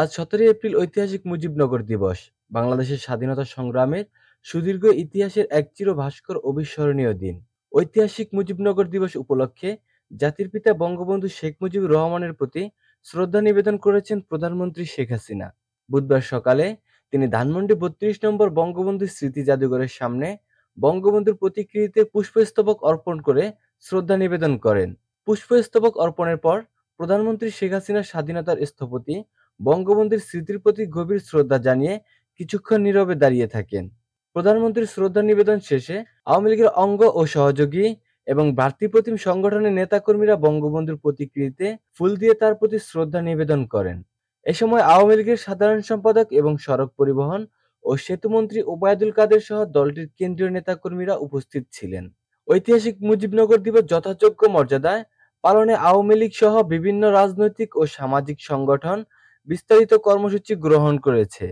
আজ সতেরোই এপ্রিল ঐতিহাসিক মুজিবনগর দিবস বাংলাদেশের স্বাধীনতা সংগ্রামের সুদীর্ঘ ইতিহাসের এক চির ভাস্কর অবিস্মরণীয় দিন ঐতিহাসিক মুজিবনগর দিবস উপলক্ষে জাতির পিতা বঙ্গবন্ধু শেখ মুজিবুর রহমানের প্রতি শ্রদ্ধা নিবেদন করেছেন প্রধানমন্ত্রী শেখ হাসিনা বুধবার সকালে তিনি ধানমন্ডি বত্রিশ নম্বর বঙ্গবন্ধু স্মৃতি জাদুঘরের সামনে বঙ্গবন্ধুর প্রতিকৃতিতে পুষ্পস্তবক অর্পণ করে শ্রদ্ধা নিবেদন করেন পুষ্পস্তবক অর্পণের পর প্রধানমন্ত্রী শেখ হাসিনা স্বাধীনতার স্থপতি বঙ্গবন্ধুর স্মৃতির প্রতি গভীর শ্রদ্ধা জানিয়ে কিছুক্ষণ নীরবে দাঁড়িয়ে থাকেন প্রধানমন্ত্রীর শ্রদ্ধা নিবেদন শেষে আওয়ামী লীগের অঙ্গ ও সহযোগী এবং ভাতৃপ্রতিম সংগঠনের নেতাকর্মীরা বঙ্গবন্ধুর প্রতিকৃতিতে ফুল দিয়ে তার প্রতি শ্রদ্ধা নিবেদন করেন এ সময় আওয়ামী লীগের সাধারণ সম্পাদক এবং সড়ক পরিবহন ও সেতুমন্ত্রী ওবায়দুল কাদের সহ দলটির কেন্দ্রীয় নেতাকর্মীরা উপস্থিত ছিলেন ঐতিহাসিক মুজিবনগর দিবস যথাযোগ্য মর্যাদায় পালনে আওয়ামী লীগ সহ বিভিন্ন রাজনৈতিক ও সামাজিক সংগঠন বিস্তারিত কর্মসূচি গ্রহণ করেছে